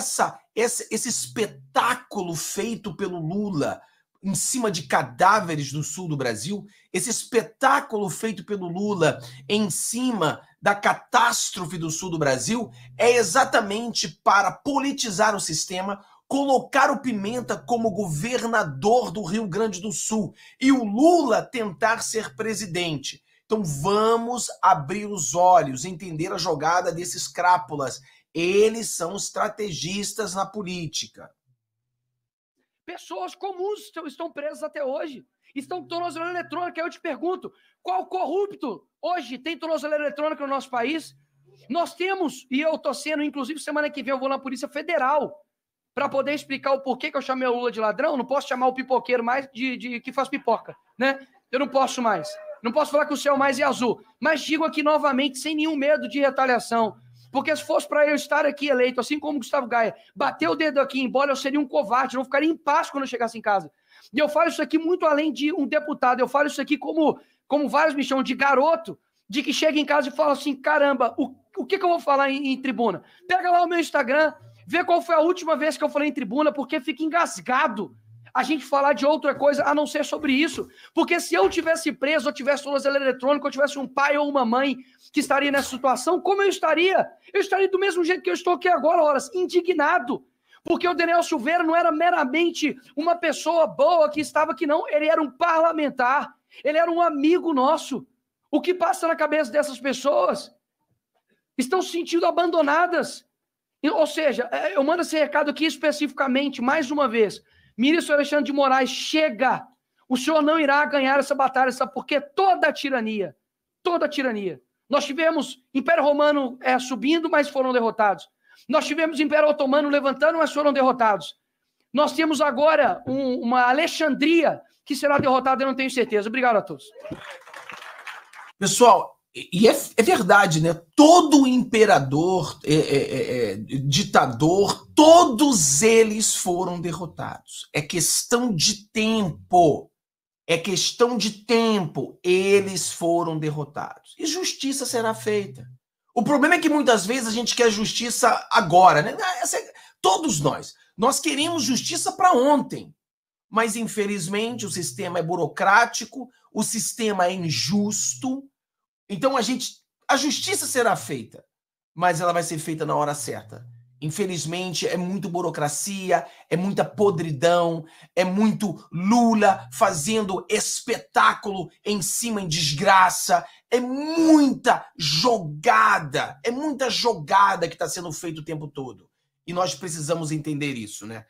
essa, esse, esse espetáculo feito pelo Lula em cima de cadáveres no sul do Brasil, esse espetáculo feito pelo Lula em cima da catástrofe do sul do Brasil, é exatamente para politizar o sistema, colocar o Pimenta como governador do Rio Grande do Sul e o Lula tentar ser presidente. Então vamos abrir os olhos, entender a jogada desses crápulas eles são estrategistas na política. Pessoas comuns estão, presas até hoje. Estão com hum. tornozeleira eletrônica. Eu te pergunto, qual corrupto hoje tem tornozeleira eletrônica no nosso país? Nós temos, e eu estou sendo, inclusive semana que vem eu vou na Polícia Federal para poder explicar o porquê que eu chamei o Lula de ladrão. Não posso chamar o pipoqueiro mais de, de que faz pipoca, né? Eu não posso mais. Não posso falar que o céu mais é azul. Mas digo aqui novamente, sem nenhum medo de retaliação. Porque se fosse para eu estar aqui eleito, assim como Gustavo Gaia, bater o dedo aqui embora, eu seria um covarde, não ficaria em paz quando eu chegasse em casa. E eu falo isso aqui muito além de um deputado, eu falo isso aqui como, como vários me chamam de garoto, de que chega em casa e fala assim: caramba, o, o que, que eu vou falar em, em tribuna? Pega lá o meu Instagram, vê qual foi a última vez que eu falei em tribuna, porque fica engasgado a gente falar de outra coisa a não ser sobre isso. Porque se eu tivesse preso, eu tivesse um lazer eletrônico, eu tivesse um pai ou uma mãe que estaria nessa situação, como eu estaria? Eu estaria do mesmo jeito que eu estou aqui agora, horas, indignado. Porque o Daniel Silveira não era meramente uma pessoa boa que estava aqui, não. Ele era um parlamentar, ele era um amigo nosso. O que passa na cabeça dessas pessoas? Estão se sentindo abandonadas. Ou seja, é, eu mando esse recado aqui especificamente, mais uma vez, Ministro Alexandre de Moraes, chega! O senhor não irá ganhar essa batalha, sabe por quê? Toda a tirania, toda a tirania. Nós tivemos Império Romano é, subindo, mas foram derrotados. Nós tivemos Império Otomano levantando, mas foram derrotados. Nós temos agora um, uma Alexandria que será derrotada, eu não tenho certeza. Obrigado a todos. Pessoal, e é, é, verdade, né? Todo imperador, é é, é, é, ditador, todos eles foram derrotados. É questão de tempo. É questão de tempo. Eles foram derrotados. E justiça será feita. O problema é que muitas vezes a gente quer justiça agora, né? Ah, é, todos nós. Nós queremos justiça para ontem. Mas, infelizmente, o sistema é burocrático, o sistema é injusto então a gente, a justiça será feita, mas ela vai ser feita na hora certa. Infelizmente, é muito burocracia, é muita podridão, é muito Lula fazendo espetáculo em cima em desgraça, é muita jogada, é muita jogada que está sendo feita o tempo todo. E nós precisamos entender isso, né?